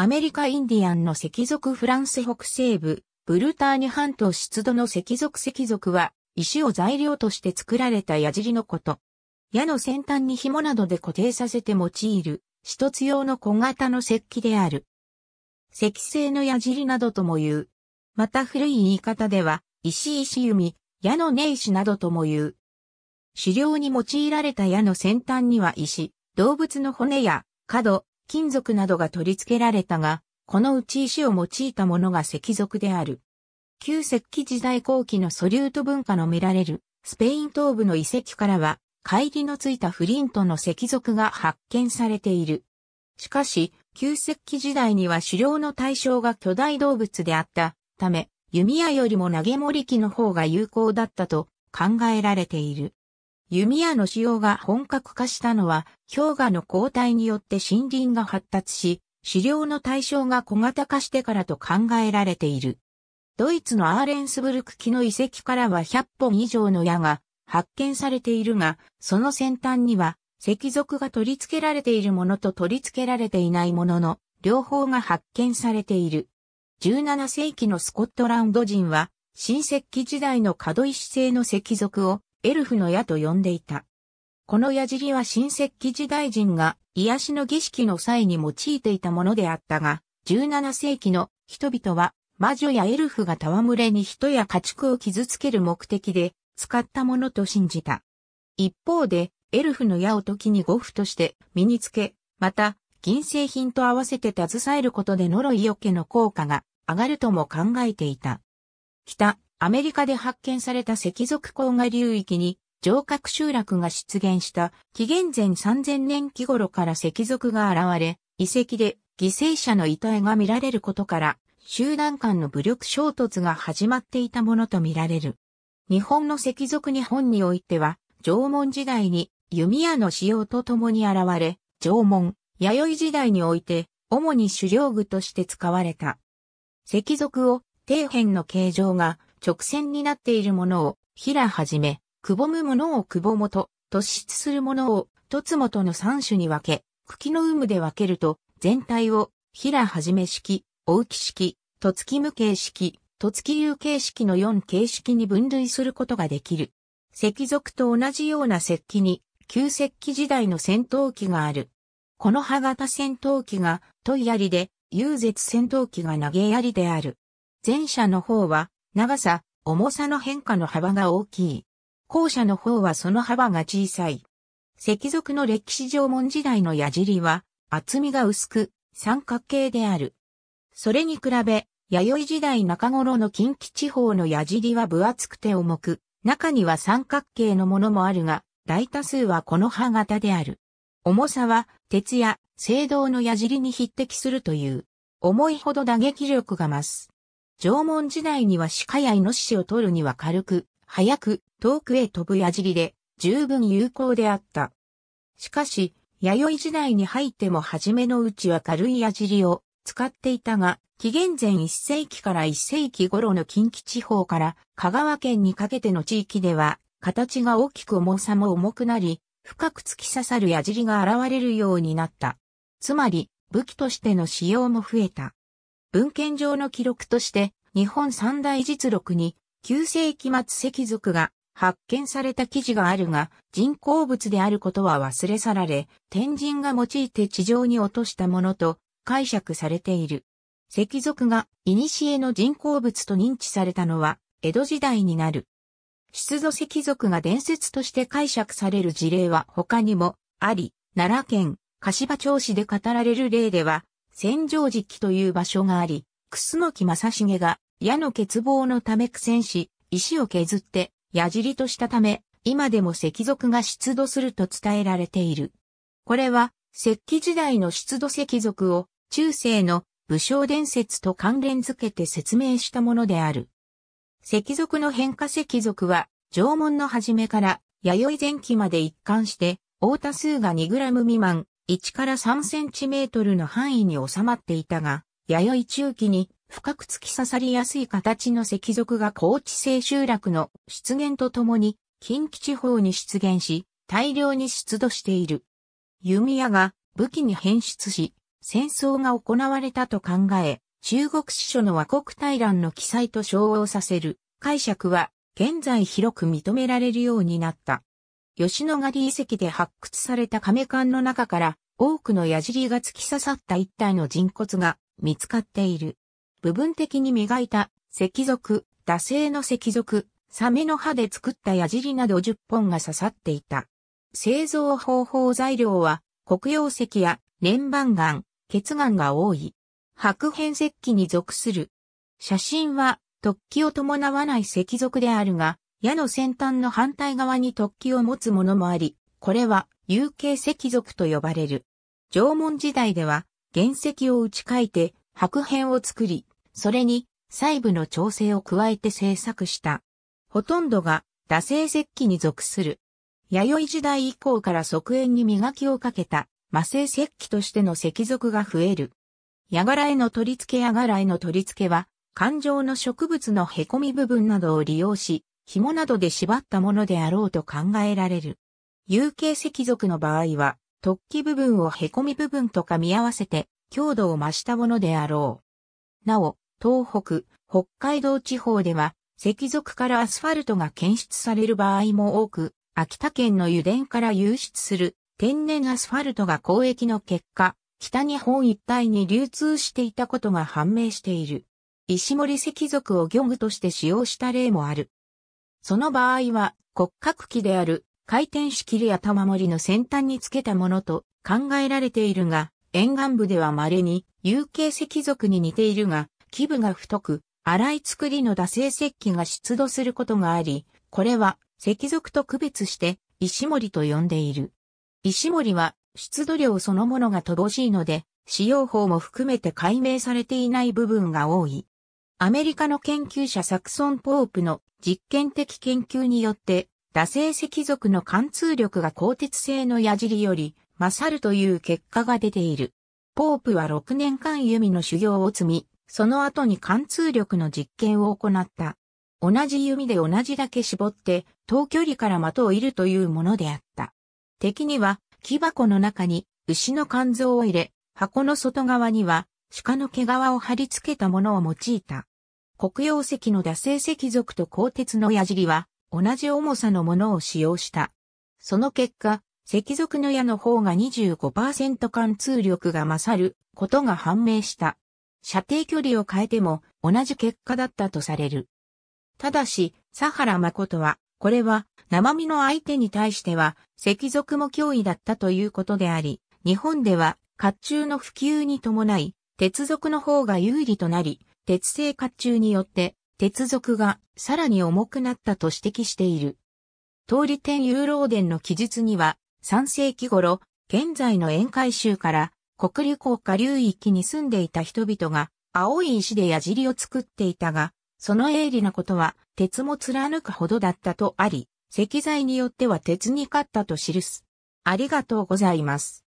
アメリカインディアンの石族フランス北西部、ブルターニュ半島湿度の石族石族は、石を材料として作られた矢尻のこと。矢の先端に紐などで固定させて用いる、一つ用の小型の石器である。石製の矢尻などとも言う。また古い言い方では、石石弓、矢の根石などとも言う。狩猟に用いられた矢の先端には石、動物の骨や角、金属などが取り付けられたが、このうち石を用いたものが石属である。旧石器時代後期のソリュート文化の見られる、スペイン東部の遺跡からは、帰りのついたフリントの石属が発見されている。しかし、旧石器時代には狩猟の対象が巨大動物であったため、弓矢よりも投げ盛り機の方が有効だったと考えられている。弓矢の使用が本格化したのは、氷河の交代によって森林が発達し、狩猟の対象が小型化してからと考えられている。ドイツのアーレンスブルク機の遺跡からは100本以上の矢が発見されているが、その先端には石族が取り付けられているものと取り付けられていないものの、両方が発見されている。17世紀のスコットランド人は、新石器時代の角石製の石族をエルフの矢と呼んでいた。この矢尻は新石器時代人が癒しの儀式の際に用いていたものであったが、17世紀の人々は魔女やエルフが戯れに人や家畜を傷つける目的で使ったものと信じた。一方で、エルフの矢を時に護符として身につけ、また、銀製品と合わせて携えることで呪いよけの効果が上がるとも考えていた。北、アメリカで発見された石族黄河流域に城郭集落が出現した紀元前3000年期頃から石族が現れ、遺跡で犠牲者の遺体が見られることから、集団間の武力衝突が始まっていたものとみられる。日本の石族日本においては、縄文時代に弓矢の使用とともに現れ、縄文、弥生時代において、主に狩猟具として使われた。石族を底辺の形状が直線になっているものを、平はじめ、くぼむものをくぼもと、突出するものを、とつもとの三種に分け、茎の有無で分けると、全体を、平はじめ式、大木式、とつき無形式、とつき有形式の四形式に分類することができる。石族と同じような石器に、旧石器時代の戦闘機がある。この歯型戦闘機が、と槍で、優絶戦闘機が投げ槍である。前者の方は、長さ、重さの変化の幅が大きい。後者の方はその幅が小さい。石属の歴史縄文時代の矢尻は、厚みが薄く、三角形である。それに比べ、弥生時代中頃の近畿地方の矢尻は分厚くて重く、中には三角形のものもあるが、大多数はこの刃型である。重さは、鉄や、青銅の矢尻に匹敵するという。重いほど打撃力が増す。縄文時代には鹿やイノシシを取るには軽く、早く、遠くへ飛ぶ矢尻で、十分有効であった。しかし、弥生時代に入っても初めのうちは軽い矢尻を使っていたが、紀元前1世紀から1世紀頃の近畿地方から香川県にかけての地域では、形が大きく重さも重くなり、深く突き刺さる矢尻が現れるようになった。つまり、武器としての使用も増えた。文献上の記録として、日本三大実録に、9世紀末石族が発見された記事があるが、人工物であることは忘れ去られ、天神が用いて地上に落としたものと解釈されている。石族が古の人工物と認知されたのは、江戸時代になる。出土石族が伝説として解釈される事例は他にもあり、奈良県、柏町市で語られる例では、戦場期という場所があり、楠木正成が矢の欠乏のため苦戦し、石を削って矢尻としたため、今でも石族が出土すると伝えられている。これは、石器時代の出土石族を中世の武将伝説と関連づけて説明したものである。石族の変化石族は、縄文の初めから弥生前期まで一貫して、大多数が 2g 未満、1から3センチメートルの範囲に収まっていたが、弥生中期に深く突き刺さりやすい形の石族が高知清集落の出現とともに近畿地方に出現し、大量に出土している。弓矢が武器に変質し、戦争が行われたと考え、中国史書の和国大乱の記載と称号させる解釈は現在広く認められるようになった。吉野ヶ里遺跡で発掘された亀缶の中から多くの矢尻が突き刺さった一体の人骨が見つかっている。部分的に磨いた石族、惰性の石族、サメの歯で作った矢尻など10本が刺さっていた。製造方法材料は黒曜石や粘番岩、血岩が多い。白変石器に属する。写真は突起を伴わない石族であるが、矢の先端の反対側に突起を持つものもあり、これは有形石族と呼ばれる。縄文時代では原石を打ち替えて白片を作り、それに細部の調整を加えて制作した。ほとんどが打製石器に属する。弥生時代以降から側縁に磨きをかけた魔性石器としての石族が増える。矢柄への取り付け矢柄への取り付けは、環状の植物の凹み部分などを利用し、紐などで縛ったものであろうと考えられる。有形石族の場合は、突起部分を凹み部分とか見合わせて、強度を増したものであろう。なお、東北、北海道地方では、石族からアスファルトが検出される場合も多く、秋田県の油田から流出する天然アスファルトが交易の結果、北日本一帯に流通していたことが判明している。石森石族を漁具として使用した例もある。その場合は骨格器である回転式り頭盛りの先端につけたものと考えられているが、沿岸部では稀に有形石族に似ているが、基部が太く、粗い作りの惰性石器が出土することがあり、これは石族と区別して石森と呼んでいる。石森は出土量そのものが乏しいので、使用法も含めて解明されていない部分が多い。アメリカの研究者サクソン・ポープの実験的研究によって、惰性石族の貫通力が鋼鉄製の矢尻より勝るという結果が出ている。ポープは6年間弓の修行を積み、その後に貫通力の実験を行った。同じ弓で同じだけ絞って、遠距離から的を射るというものであった。敵には、木箱の中に牛の肝臓を入れ、箱の外側には鹿の毛皮を貼り付けたものを用いた。黒曜石の惰性石属と鋼鉄の矢尻は、同じ重さのものを使用した。その結果、石属の矢の方が25%貫通力が勝ることが判明した。射程距離を変えても同じ結果だったとされる。ただし、佐原誠は、これは生身の相手に対しては石属も脅威だったということであり、日本では甲冑の普及に伴い、鉄属の方が有利となり、鉄製甲冑によって、鉄属がさらに重くなったと指摘している。通り天遊漏伝の記述には、3世紀頃、現在の沿海州から、国立国下流域に住んでいた人々が、青い石で矢尻を作っていたが、その鋭利なことは、鉄も貫くほどだったとあり、石材によっては鉄に勝ったと記す。ありがとうございます。